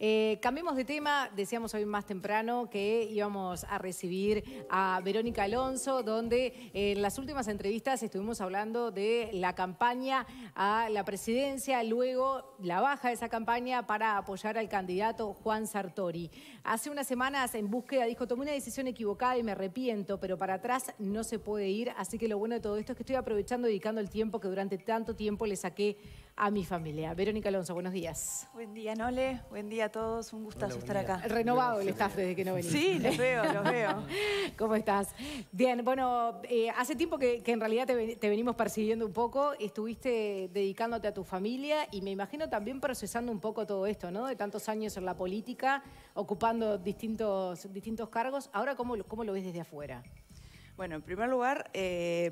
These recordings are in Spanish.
Eh, cambiemos de tema, decíamos hoy más temprano que íbamos a recibir a Verónica Alonso, donde eh, en las últimas entrevistas estuvimos hablando de la campaña a la presidencia, luego la baja de esa campaña para apoyar al candidato Juan Sartori. Hace unas semanas en búsqueda dijo, tomé una decisión equivocada y me arrepiento, pero para atrás no se puede ir, así que lo bueno de todo esto es que estoy aprovechando dedicando el tiempo que durante tanto tiempo le saqué a mi familia. Verónica Alonso, buenos días. Buen día, Nole. Buen día a todos. Un gustazo estar acá. Renovado el staff desde que no venís. Sí, los veo, los veo. ¿Cómo estás? Bien, bueno, eh, hace tiempo que, en realidad te, venimos persiguiendo un poco. Estuviste dedicándote a tu familia y me imagino también procesando un poco todo esto, ¿no? De tantos años en la política, ocupando distintos, distintos cargos. Ahora, ¿cómo, cómo lo ves desde afuera? Bueno, en primer lugar, eh,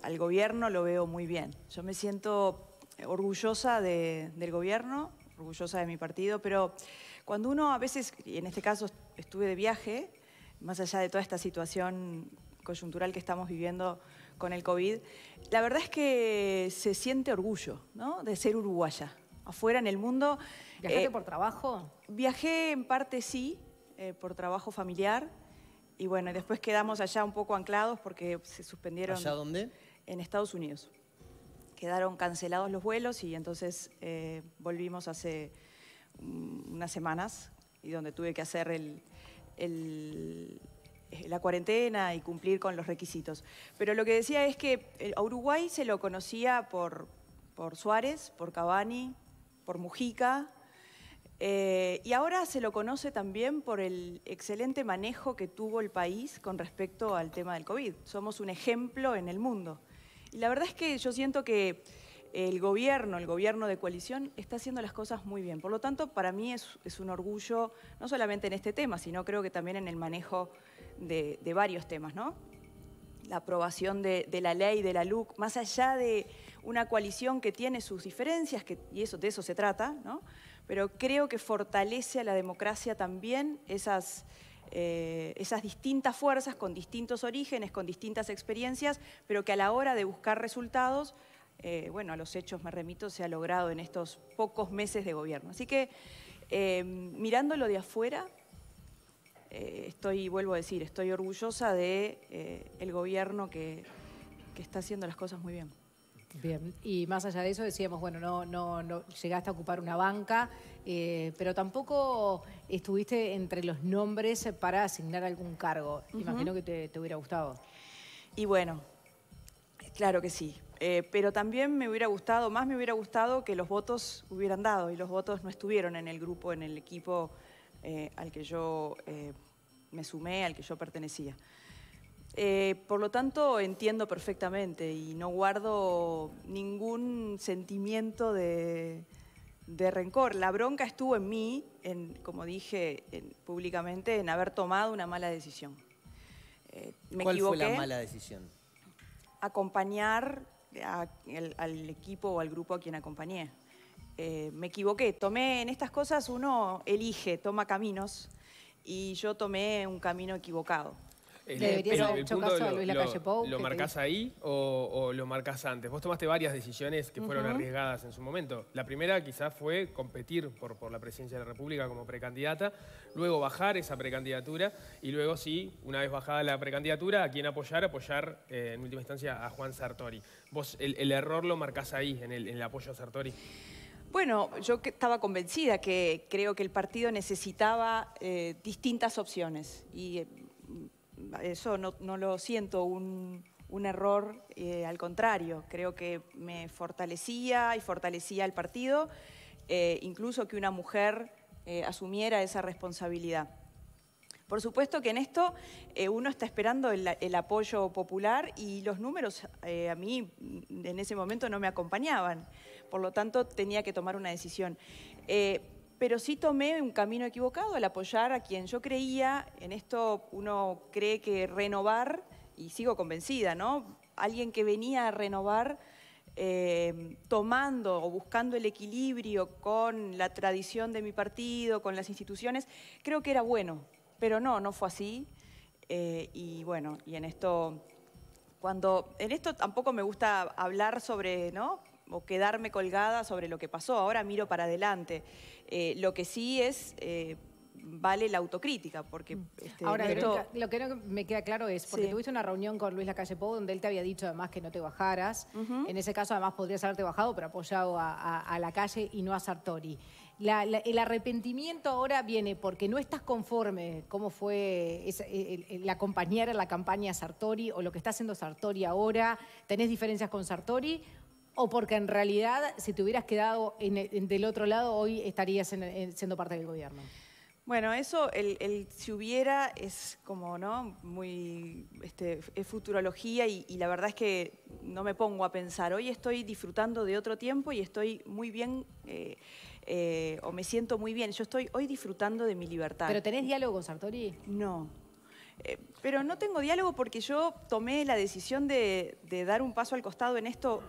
al gobierno lo veo muy bien. Yo me siento eh, orgullosa del gobierno, orgullosa de mi partido, pero cuando uno a veces, y en este caso estuve de viaje, más allá de toda esta situación coyuntural que estamos viviendo con el COVID, la verdad es que se siente orgullo ¿no? de ser uruguaya. Afuera en el mundo. ¿Viajaste eh, por trabajo? Viajé en parte sí, eh, por trabajo familiar. Y bueno, después quedamos allá un poco anclados porque se suspendieron. ¿Allá dónde? En Estados Unidos quedaron cancelados los vuelos y entonces eh, volvimos hace mm, unas semanas y donde tuve que hacer el, eh, la cuarentena y cumplir con los requisitos. Pero lo que decía es que eh, Uruguay se lo conocía por, Suárez, por Cavani, por Mujica, y ahora se lo conoce también por el excelente manejo que tuvo el país con respecto al tema del COVID. Somos un ejemplo en el mundo. Y la verdad es que yo siento que el gobierno, el gobierno de coalición, está haciendo las cosas muy bien. Por lo tanto, para mí es, un orgullo, no solamente en este tema, sino creo que también en el manejo de, varios temas, ¿no? La aprobación de, la ley, de la LUC, más allá de una coalición que tiene sus diferencias, que, y eso, de eso se trata, ¿no? Pero creo que fortalece a la democracia también esas eh, esas distintas fuerzas con distintos orígenes, con distintas experiencias, pero que a la hora de buscar resultados, eh, bueno, a los hechos me remito, se ha logrado en estos pocos meses de gobierno. Así que em, mirándolo de afuera, eh, estoy, vuelvo a decir, estoy orgullosa de, el gobierno que está haciendo las cosas muy bien. Bien, y más allá de eso decíamos, bueno, no, no, llegaste a ocupar una banca, eh, pero tampoco estuviste entre los nombres para asignar algún cargo. Imagino que te, hubiera gustado. Y bueno, claro que sí. Eh, pero también me hubiera gustado, más me hubiera gustado que los votos hubieran dado y los votos no estuvieron en el grupo, en el equipo eh, al que yo me sumé, al que yo pertenecía. Eh, por lo tanto, entiendo perfectamente y no guardo ningún sentimiento de, rencor. La bronca estuvo en mí, como dije públicamente, en haber tomado una mala decisión. Eh, ¿Cuál fue la mala decisión? Acompañar al equipo o al grupo a quien acompañé. Eh, me equivoqué, tomé en estas cosas uno elige, toma caminos y yo tomé un camino equivocado lo, Luis Lacalle ¿Lo ahí o, lo marcas antes? Vos tomaste varias decisiones que fueron arriesgadas en su momento. La primera quizás fue competir por, por la presidencia de la República como precandidata, luego bajar esa precandidatura y luego sí, una vez bajada la precandidatura, a quién apoyar, apoyar eh, en última instancia a Juan Sartori. Vos el, error lo marcás ahí, en el, apoyo a Sartori. Bueno, yo estaba convencida que creo que el partido necesitaba eh, distintas opciones y eh, eso no, lo siento un, error, eh, al contrario, creo que me fortalecía y fortalecía el partido, eh, incluso que una mujer eh, asumiera esa responsabilidad. Por supuesto que en esto uno está esperando el, apoyo popular y los números a mí en ese momento no me acompañaban, por lo tanto tenía que tomar una decisión pero sí tomé un camino equivocado al apoyar a quien yo creía, en esto uno cree que renovar, y sigo convencida, ¿no? Alguien que venía a renovar eh, tomando o buscando el equilibrio con la tradición de mi partido, con las instituciones, creo que era bueno, pero no, no fue así. Eh, y bueno, y en esto, cuando, en esto tampoco me gusta hablar sobre, ¿no? o quedarme colgada sobre lo que pasó, ahora miro para adelante. Eh, lo que sí es... Eh, vale la autocrítica, porque... Mm. Este, ahora, lo que no me queda claro es, porque tuviste una reunión con Luis Lacalle Pou donde él te había dicho además que no te bajaras. En ese caso además podrías haberte bajado, pero apoyado a, la calle y no a Sartori. el arrepentimiento ahora viene porque no estás conforme cómo fue e, la compañera la campaña Sartori o lo que está haciendo Sartori ahora, tenés diferencias con Sartori o porque en realidad si te hubieras quedado e, del otro lado hoy estarías siendo parte del gobierno? Bueno, eso, el, si hubiera, es como, ¿no? Muy, este, es futurología y, la verdad es que no me pongo a pensar. Hoy estoy disfrutando de otro tiempo y estoy muy bien, eh, eh, o me siento muy bien. Yo estoy hoy disfrutando de mi libertad. ¿Pero tenés diálogo con Sartori? No. Eh, pero no tengo diálogo porque yo tomé la decisión de dar un paso al costado en esto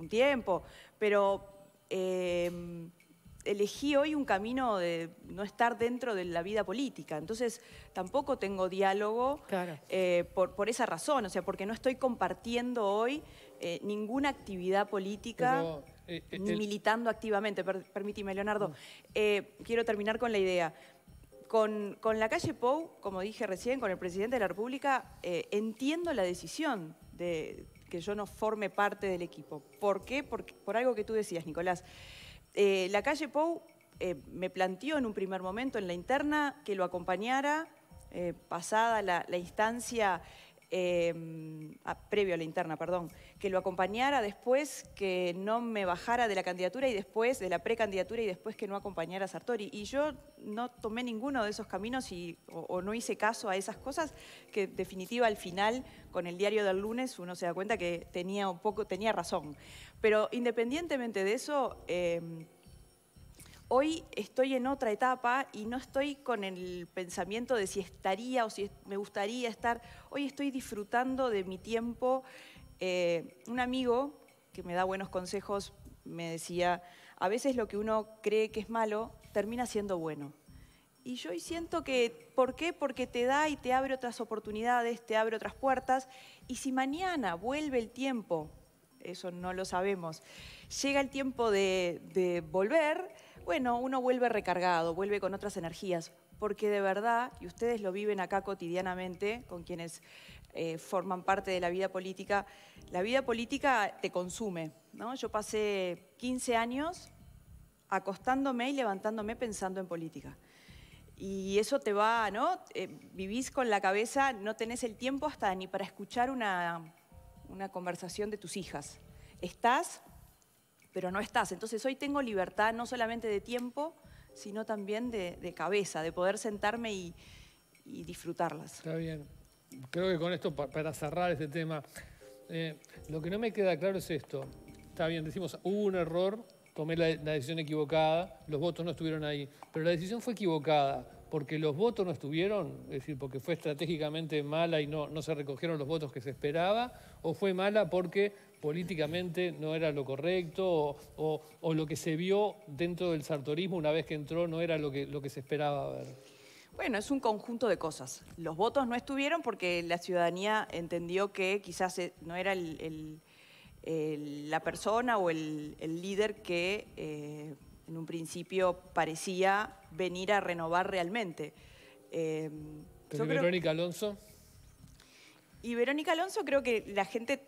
un tiempo, pero eh, elegí hoy un camino de no estar dentro de la vida política. Entonces, tampoco tengo diálogo eh, por, esa razón, o sea, porque no estoy compartiendo hoy eh, ninguna actividad política. ni militando activamente, permíteme, Leonardo. Mm. quiero terminar con la idea. Con, con, la calle Pou, como dije recién, con el presidente de la República, entiendo la decisión de, que yo no forme parte del equipo. ¿Por qué? por algo que tú decías, Nicolás. Eh, la calle Pou eh, me planteó en un primer momento en la interna que lo acompañara, eh, pasada la, la instancia Em, previo a la interna, perdón, que lo acompañara después, que no me bajara de la candidatura y después, de la precandidatura y después que no acompañara a Sartori. Y yo no tomé ninguno de esos caminos y, o, no hice caso a esas cosas, que definitiva al final, con el diario del lunes, uno se da cuenta que tenía, un poco, tenía razón. Pero independientemente de eso... Em, hoy estoy en otra etapa y no estoy con el pensamiento de si estaría o si me gustaría estar. Hoy estoy disfrutando de mi tiempo. Eh, un amigo que me da buenos consejos me decía, a veces lo que uno cree que es malo termina siendo bueno. Y yo hoy siento que, ¿por qué? Porque te da y te abre otras oportunidades, te abre otras puertas. Y si mañana vuelve el tiempo, eso no lo sabemos, llega el tiempo de volver, bueno, uno vuelve recargado, vuelve con otras energías, porque de verdad, y ustedes lo viven acá cotidianamente, con quienes eh, forman parte de la vida política, la vida política te consume. ¿no? Yo pasé 15 años acostándome y levantándome pensando en política. Y eso te va, ¿no? Eh, vivís con la cabeza, no tenés el tiempo hasta ni para escuchar una, una conversación de tus hijas. Estás pero no estás. Entonces hoy tengo libertad no solamente de tiempo, sino también de, cabeza, de poder sentarme y, disfrutarlas. Está bien. Creo que con esto, para cerrar este tema, eh, lo que no me queda claro es esto. Está bien, decimos, hubo un error, tomé la, la decisión equivocada, los votos no estuvieron ahí, pero la decisión fue equivocada porque los votos no estuvieron, es decir, porque fue estratégicamente mala y no, no se recogieron los votos que se esperaba, o fue mala porque políticamente no era lo correcto o, lo que se vio dentro del sartorismo una vez que entró no era lo que, lo que se esperaba ver? Bueno, es un conjunto de cosas. Los votos no estuvieron porque la ciudadanía entendió que quizás eh, no era la persona o el, líder que eh, en un principio parecía venir a renovar realmente. Em, ¿Pero Verónica Alonso? Y Verónica Alonso creo que la gente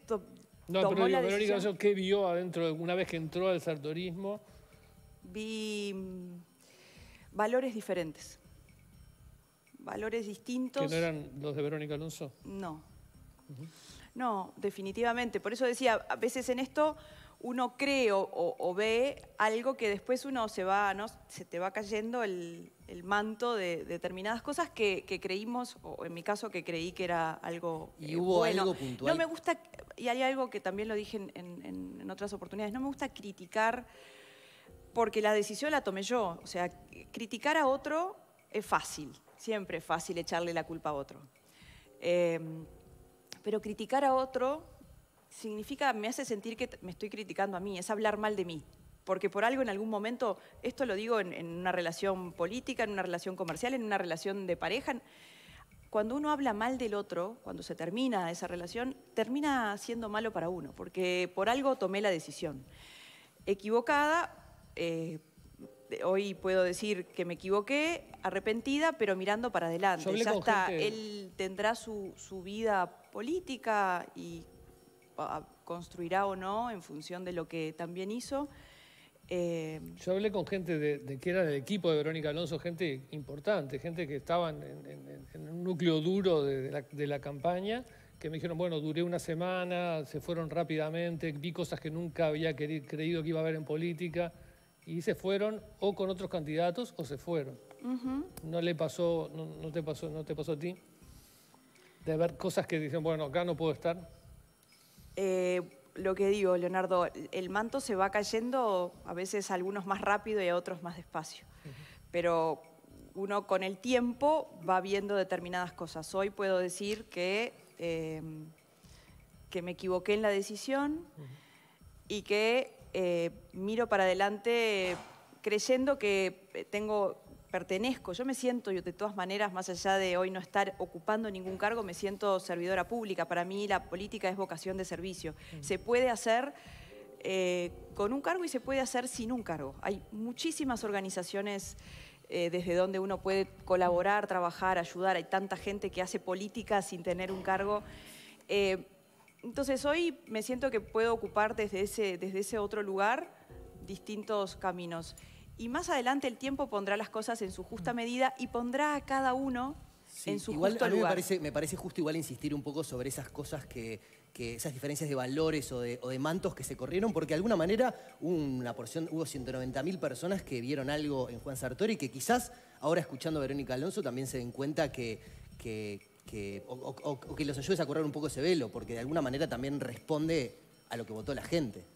no, pero Verónica Alonso, ¿qué vio adentro una vez que entró al sartorismo? Vi mm, valores diferentes, valores distintos. ¿Que no eran los de Verónica Alonso? No. No, definitivamente. Por eso decía, a veces en esto uno cree o, ve algo que después uno se va, ¿no? Se te va cayendo el, manto de, determinadas cosas que, creímos, o en mi caso que creí que era algo. Y eh, hubo algo puntual. No me gusta, y hay algo que también lo dije en, otras oportunidades, no me gusta criticar porque la decisión la tomé yo. O sea, criticar a otro es fácil, siempre es fácil echarle la culpa a otro. Em, pero criticar a otro significa, me hace sentir que me estoy criticando a mí, es hablar mal de mí. Porque por algo en algún momento, esto lo digo en una relación política, en una relación comercial, en una relación de pareja, cuando uno habla mal del otro, cuando se termina esa relación, termina siendo malo para uno, porque por algo tomé la decisión. Equivocada, eh, hoy puedo decir que me equivoqué, arrepentida, pero mirando para adelante. Ya él tendrá su, su, vida política y ah, construirá o no en función de lo que también hizo. Yo hablé con gente de, que era del equipo de Verónica Alonso, gente importante, gente que estaban en, un núcleo duro de, la, campaña, que me dijeron, bueno, duré una semana, se fueron rápidamente, vi cosas que nunca había creído que iba a haber en política, y se fueron o con otros candidatos o se fueron. No le pasó, no, te pasó, no te pasó a ti, de ver cosas que dicen, bueno, acá no puedo estar. Eh lo que digo, Leonardo, el manto se va cayendo a veces algunos más rápido y a otros más despacio. Pero uno con el tiempo va viendo determinadas cosas. Hoy puedo decir que, em, que me equivoqué en la decisión y que eh, miro para adelante creyendo que eh, tengo pertenezco, yo me siento yo de todas maneras, más allá de hoy no estar ocupando ningún cargo, me siento servidora pública. Para mí la política es vocación de servicio. Se puede hacer eh, con un cargo y se puede hacer sin un cargo. Hay muchísimas organizaciones eh, desde donde uno puede colaborar, trabajar, ayudar. Hay tanta gente que hace política sin tener un cargo. Eh, entonces hoy me siento que puedo ocupar desde ese, desde ese otro lugar distintos caminos y más adelante el tiempo pondrá las cosas en su justa mm. medida y pondrá a cada uno en su justo lugar. Me parece, justo igual insistir un poco sobre esas cosas que, esas diferencias de valores o de, mantos que se corrieron, porque de alguna manera hubo una porción, hubo 190.000 personas que vieron algo en Juan Sartori que quizás ahora escuchando a Verónica Alonso también se den cuenta que, que, que los ayudes a correr un poco ese velo, porque de alguna manera también responde a lo que votó la gente.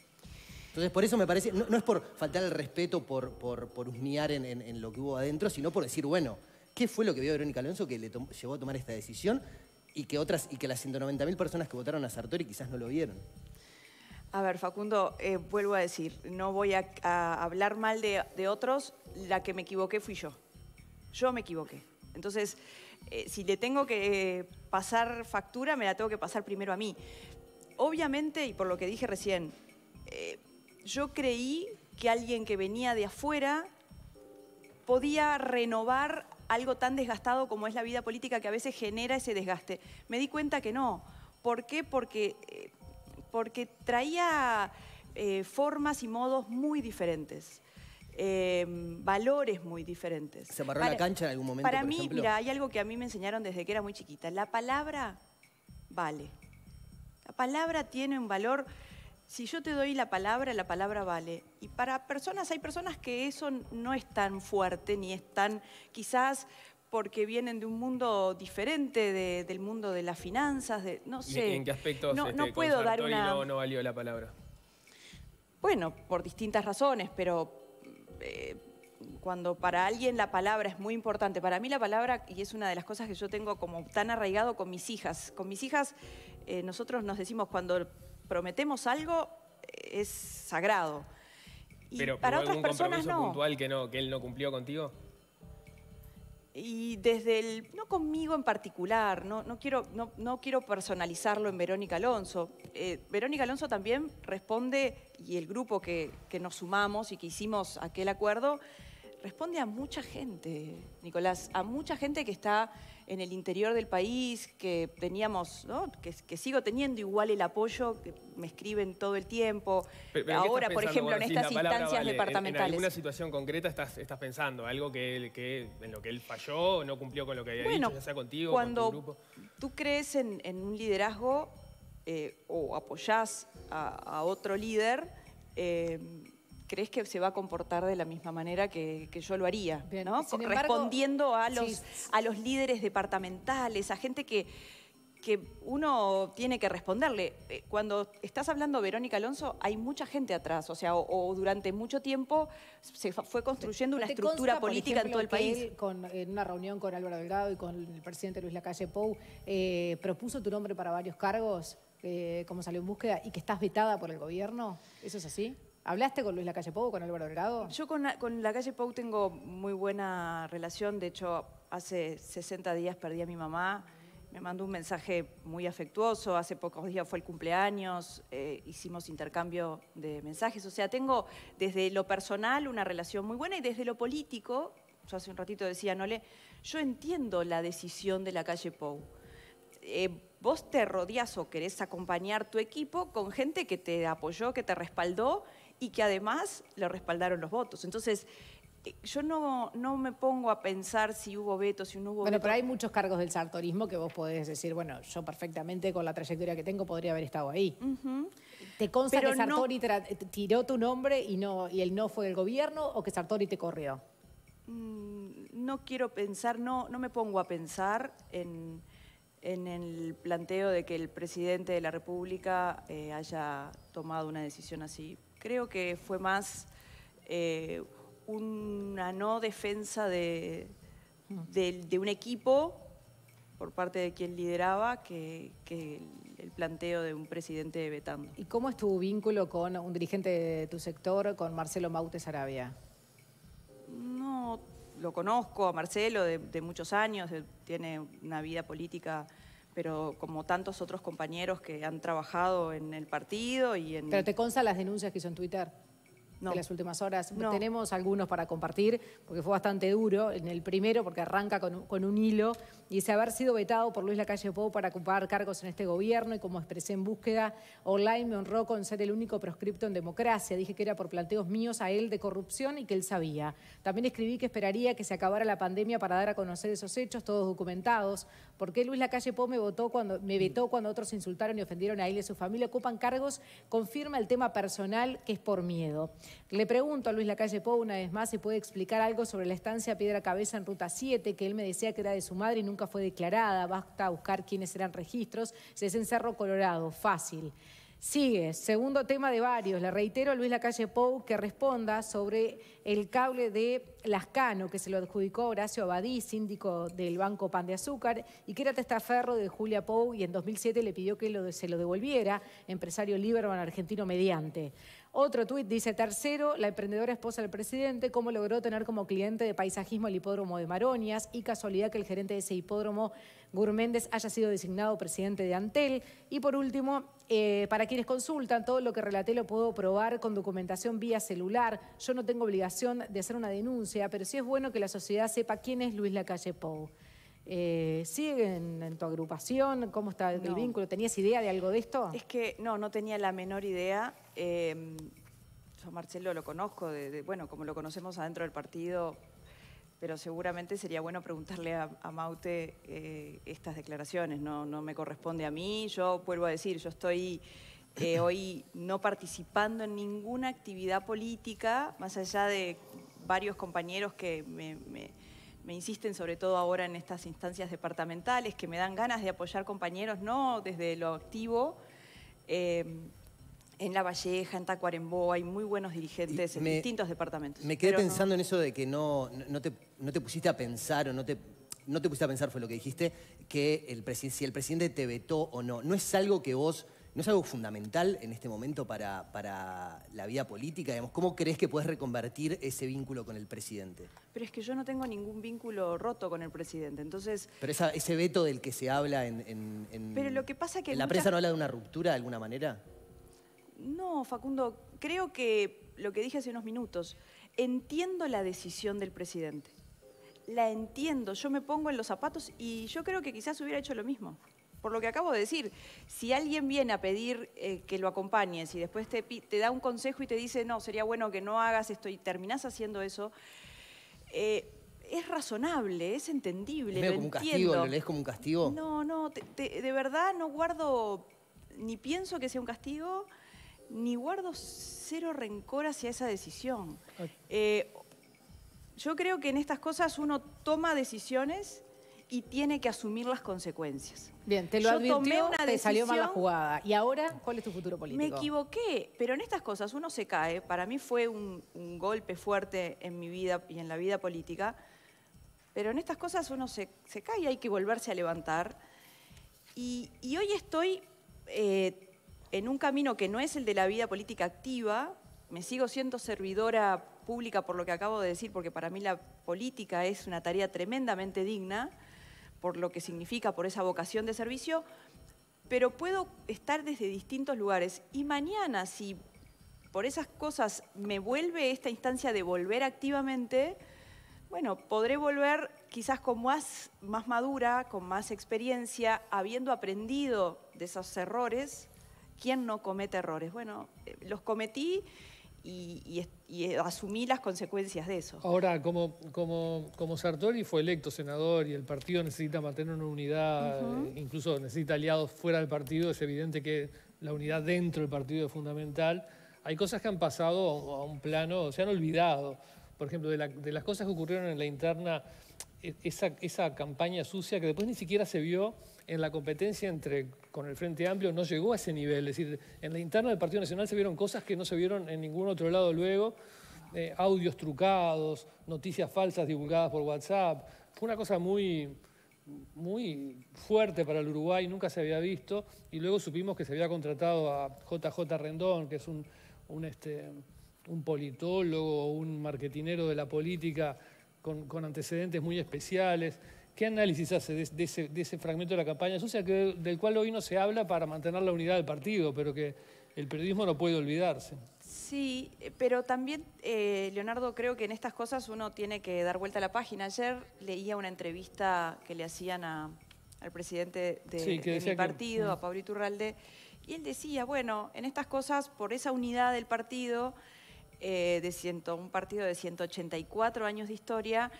Entonces, por eso me parece, no, es por faltar el respeto, por, por, por en, lo que hubo adentro, sino por decir, bueno, ¿qué fue lo que vio Verónica Alonso que le llevó a tomar esta decisión y que, otras, y que las 190.000 personas que votaron a Sartori quizás no lo vieron? A ver, Facundo, eh, vuelvo a decir, no voy a, hablar mal de, otros, la que me equivoqué fui yo. Yo me equivoqué. Entonces, eh, si le tengo que eh, pasar factura, me la tengo que pasar primero a mí. Obviamente, y por lo que dije recién, yo creí que alguien que venía de afuera podía renovar algo tan desgastado como es la vida política que a veces genera ese desgaste. Me di cuenta que no. ¿Por qué? Porque, eh, porque traía eh, formas y modos muy diferentes. Em, valores muy diferentes. ¿Se paró la cancha en algún momento? Para mí, mira, hay algo que a mí me enseñaron desde que era muy chiquita. La palabra vale. La palabra tiene un valor si yo te doy la palabra, la palabra vale. Y para personas, hay personas que eso no es tan fuerte, ni es tan, quizás porque vienen de un mundo diferente del mundo de las finanzas, de, no sé. ¿En qué aspectos no, este, puedo dar una... no, valió la palabra? Bueno, por distintas razones, pero eh, cuando para alguien la palabra es muy importante, para mí la palabra, y es una de las cosas que yo tengo como tan arraigado con mis hijas, con mis hijas eh, nosotros nos decimos cuando prometemos algo eh, es sagrado. Pero, para otras personas compromiso puntual que no que él no cumplió contigo? Y desde el, no conmigo en particular, no, no, quiero, no, quiero personalizarlo en Verónica Alonso. Eh, Verónica Alonso también responde, y el grupo que, que nos sumamos y que hicimos aquel acuerdo, responde a mucha gente, Nicolás, a mucha gente que está en el interior del país, que teníamos, que, sigo teniendo igual el apoyo, que me escriben todo el tiempo. Ahora, por ejemplo, en estas instancias departamentales. En, alguna situación concreta estás, pensando, algo que, que en lo que él falló, no cumplió con lo que había dicho, sea contigo, cuando Tú crees en, un liderazgo eh, o apoyás a, otro líder. Eh, crees que se va a comportar de la misma manera que, yo lo haría, Respondiendo a los, a los líderes departamentales, a gente que, que uno tiene que responderle. Eh, cuando estás hablando Verónica Alonso, hay mucha gente atrás, o sea, o, durante mucho tiempo se fue construyendo una estructura política en todo el país. en una reunión con Álvaro Delgado y con el presidente Luis Lacalle Pou, eh, propuso tu nombre para varios cargos. Eh, como salió en búsqueda y que estás vetada por el gobierno, ¿eso es así? ¿Hablaste con Luis la Lacalle Pou, con Álvaro Delgado? Yo con, con calle Pou tengo muy buena relación. De hecho, hace 60 días perdí a mi mamá. Me mandó un mensaje muy afectuoso. Hace pocos días fue el cumpleaños. Eh, hicimos intercambio de mensajes. O sea, tengo desde lo personal una relación muy buena y desde lo político, yo hace un ratito decía Nole, yo entiendo la decisión de Lacalle Pou. Eh, vos te rodeás o querés acompañar tu equipo con gente que te apoyó, que te respaldó y que además lo respaldaron los votos. Entonces, eh, yo no, no me pongo a pensar si hubo veto, si no hubo bueno, pero hay muchos cargos del sartorismo que vos podés decir, bueno, yo perfectamente con la trayectoria que tengo podría haber estado ahí. ¿Te consta que Sartori eh, tiró tu nombre y, no, y el no fue del gobierno o que Sartori te corrió? Mm, no quiero pensar, no, no me pongo a pensar en, el planteo de que el presidente de la República eh, haya tomado una decisión así creo que fue más eh, una no defensa de, un equipo por parte de quien lideraba que, el, planteo de un presidente vetando. ¿Y cómo es tu vínculo con un dirigente de tu sector, con Marcelo Mautes Arabia? No, lo conozco a Marcelo de muchos años, tiene una vida política pero como tantos otros compañeros que han trabajado en el partido y en... Pero te consta las denuncias que hizo en Twitter las últimas horas. Tenemos algunos para compartir, porque fue bastante duro en el primero, porque arranca con, un hilo, y dice haber sido vetado por Luis Lacalle Pou para ocupar cargos en este gobierno, y como expresé en búsqueda online, me honró con ser el único proscripto en democracia. Dije que era por planteos míos a él de corrupción y que él sabía. También escribí que esperaría que se acabara la pandemia para dar a conocer esos hechos, todos documentados. porque Luis Lacalle Pou me, votó cuando, me mm. vetó cuando otros insultaron y ofendieron a él y a su familia? Ocupan cargos, confirma el tema personal que es por miedo. Le pregunto a Luis Lacalle Pou una vez más si puede explicar algo sobre la estancia Piedra Cabeza en Ruta 7, que él me decía que era de su madre y nunca fue declarada. Basta buscar quiénes eran registros. Es en Cerro Colorado, fácil. Sigue, segundo tema de varios. Le reitero a Luis Lacalle Pou que responda sobre el cable de Lascano, que se lo adjudicó Horacio Abadí, síndico del Banco Pan de Azúcar, y que era testaferro de Julia Pou, y en 2007 le pidió que se lo devolviera, empresario en argentino mediante. Otro tuit dice, tercero, la emprendedora esposa del presidente, cómo logró tener como cliente de paisajismo el hipódromo de Maronias y casualidad que el gerente de ese hipódromo, Gurméndez, haya sido designado presidente de Antel. Y por último, eh, para quienes consultan, todo lo que relaté lo puedo probar con documentación vía celular. Yo no tengo obligación de hacer una denuncia, pero sí es bueno que la sociedad sepa quién es Luis Lacalle Pou. Eh, ¿Siguen en tu agrupación? ¿Cómo está el vínculo? ¿Tenías idea de algo de esto? Es que no, no tenía la menor idea. Eh, yo Marcelo lo conozco, bueno, como lo conocemos adentro del partido, pero seguramente sería bueno preguntarle a, Maute eh, estas declaraciones. No, no me corresponde a mí. Yo vuelvo a decir, yo estoy hoy no participando en ninguna actividad política, más allá de varios compañeros que me, insisten, sobre todo ahora en estas instancias departamentales, que me dan ganas de apoyar compañeros, no desde lo activo. Eh, en La Valleja, en Tacuarembó, hay muy buenos dirigentes en distintos departamentos. Me quedé pensando en eso de que no, no, te, pusiste a pensar o no te no te pusiste a pensar, fue lo que dijiste, que el si el presidente te vetó o no. No es algo que vos ¿No es algo fundamental en este momento para, la vida política? ¿Cómo crees que puedes reconvertir ese vínculo con el presidente? Pero es que yo no tengo ningún vínculo roto con el presidente, entonces... Pero ese veto del que se habla en... Pero lo que pasa que... ¿La prensa no habla de una ruptura de alguna manera? No, Facundo, creo que lo que dije hace unos minutos, entiendo la decisión del presidente. La entiendo, yo me pongo en los zapatos y yo creo que quizás hubiera hecho lo mismo por lo que acabo de decir, si alguien viene a pedir eh, que lo acompañes y después te, da un consejo y te dice, no, sería bueno que no hagas esto y terminás haciendo eso, eh, es razonable, es entendible. Lo como un castigo, lees como un castigo? No, no, de verdad no guardo, ni pienso que sea un castigo, ni guardo cero rencor hacia esa decisión. Eh, yo creo que en estas cosas uno toma decisiones y tiene que asumir las consecuencias. Bien, te lo advirtió, te salió mal la jugada. ¿Y ahora cuál es tu futuro político? Me equivoqué, pero en estas cosas uno se cae. Para mí fue un, golpe fuerte en mi vida y en la vida política, pero en estas cosas uno se, cae y hay que volverse a levantar. Y, hoy estoy eh, en un camino que no es el de la vida política activa, me sigo siendo servidora pública por lo que acabo de decir, porque para mí la política es una tarea tremendamente digna, por lo que significa, por esa vocación de servicio, pero puedo estar desde distintos lugares. Y mañana, si por esas cosas me vuelve esta instancia de volver activamente, bueno, podré volver quizás con más, más madura, con más experiencia, habiendo aprendido de esos errores. ¿Quién no comete errores? Bueno, eh, los cometí y, eh, asumí las consecuencias de eso. Ahora, como, Sartori fue electo senador y el partido necesita mantener una unidad, eh, incluso necesita aliados fuera del partido, es evidente que la unidad dentro del partido es fundamental. Hay cosas que han pasado a un plano, se han olvidado. Por ejemplo, de, las cosas que ocurrieron en la interna, e, esa campaña sucia que después ni siquiera se vio en la competencia entre, con el Frente Amplio no llegó a ese nivel. Es decir, en la interna del Partido Nacional se vieron cosas que no se vieron en ningún otro lado luego. Eh, audios trucados, noticias falsas divulgadas por WhatsApp. Fue una cosa muy, muy fuerte para el Uruguay, nunca se había visto. Y luego supimos que se había contratado a JJ Rendón, que es este, un, politólogo, un marketinero de la política con antecedentes muy especiales. ¿Qué análisis hace de, ese, fragmento de la campaña sucia que, del cual hoy no se habla para mantener la unidad del partido, pero que el periodismo no puede olvidarse? Sí, pero también, eh, Leonardo, creo que en estas cosas uno tiene que dar vuelta a la página. Ayer leía una entrevista que le hacían al presidente de, mi partido, mm. a Pablo Iturralde, y él decía, bueno, en estas cosas, por esa unidad del partido, eh, de un partido de 184 años de historia,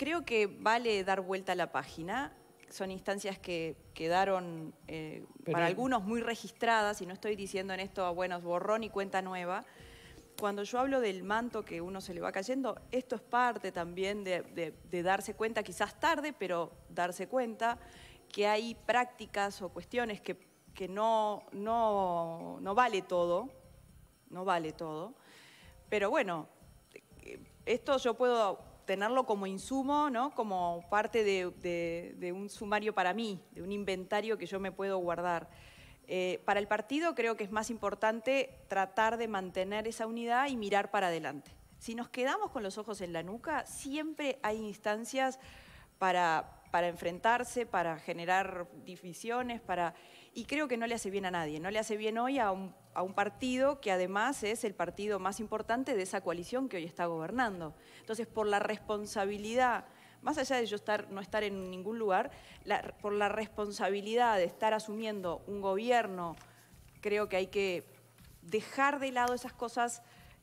Creo que vale dar vuelta a la página. Son instancias que quedaron eh, para algunos muy registradas, y no estoy diciendo en esto, bueno, es borrón y cuenta nueva. Cuando yo hablo del manto que uno se le va cayendo, esto es parte también de, darse cuenta, quizás tarde, pero darse cuenta que hay prácticas o cuestiones que, no, no, no vale todo, no vale todo. Pero bueno, eh, esto yo puedo tenerlo como insumo, ¿no? como parte de, un sumario para mí, de un inventario que yo me puedo guardar. Eh, para el partido creo que es más importante tratar de mantener esa unidad y mirar para adelante. Si nos quedamos con los ojos en la nuca, siempre hay instancias para enfrentarse, para generar divisiones, para y creo que no le hace bien a nadie. No le hace bien hoy a un, a un, partido que además es el partido más importante de esa coalición que hoy está gobernando. Entonces, por la responsabilidad, más allá de yo estar, no estar en ningún lugar, por la responsabilidad de estar asumiendo un gobierno, creo que hay que dejar de lado esas cosas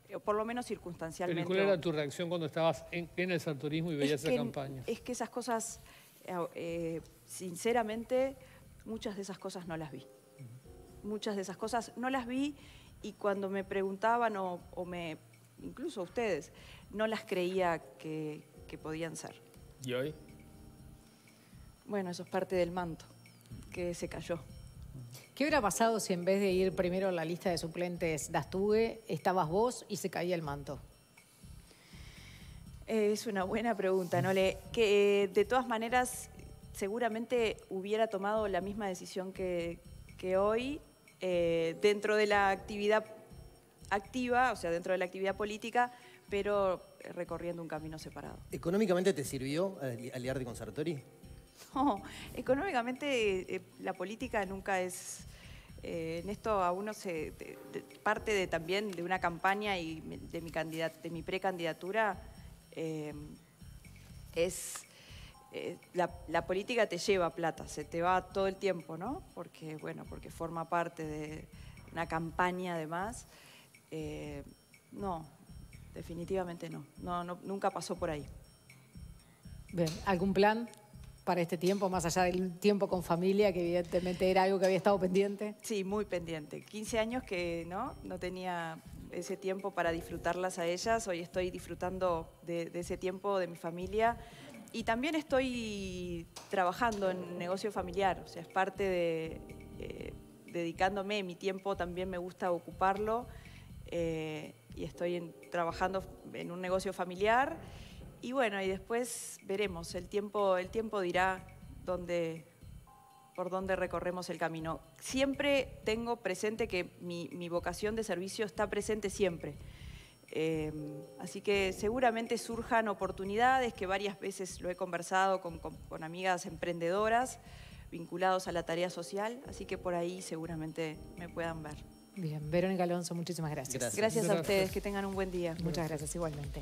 eh, por lo menos circunstancialmente. ¿Cuál era tu reacción cuando estabas en, el santurismo y veías esa campaña? Es que esas cosas, eh, eh, sinceramente, muchas de esas cosas no las vi. Muchas de esas cosas no las vi y cuando me preguntaban o, me, incluso ustedes, no las creía que, podían ser. ¿Y hoy? Bueno, eso es parte del manto que se cayó. ¿Qué hubiera pasado si en vez de ir primero a la lista de suplentes Dastugue, estabas vos y se caía el manto? Eh, es una buena pregunta, Nole. Que, de todas maneras, seguramente hubiera tomado la misma decisión que, hoy eh, dentro de la actividad activa, o sea, dentro de la actividad política, pero recorriendo un camino separado. ¿Económicamente te sirvió aliar de Sartori? No, económicamente eh, la política nunca es... Eh, en esto a uno se parte de, también de una campaña y de mi, candidat, de mi precandidatura es eh, la, política te lleva plata, se te va todo el tiempo, ¿no? Porque, bueno, porque forma parte de una campaña además. Eh, no, definitivamente no. No, Nunca pasó por ahí. ¿algún plan para este tiempo, más allá del tiempo con familia, que evidentemente era algo que había estado pendiente? Sí, muy pendiente. 15 años que no, no tenía ese tiempo para disfrutarlas a ellas. Hoy estoy disfrutando de ese tiempo de mi familia. Y también estoy trabajando en negocio familiar, o sea, es parte de eh, dedicándome, mi tiempo también me gusta ocuparlo eh, y estoy trabajando en un negocio familiar. Y bueno, y después veremos, el tiempo, el tiempo dirá dónde, por dónde recorremos el camino. Siempre tengo presente que mi vocación de servicio está presente siempre. Eh, así que seguramente surjan oportunidades que varias veces lo he conversado con, amigas emprendedoras vinculados a la tarea social, así que por ahí seguramente me puedan ver. Bien, Verónica Alonso, muchísimas Gracias, gracias a ustedes, que tengan un buen día. Muchas gracias igualmente.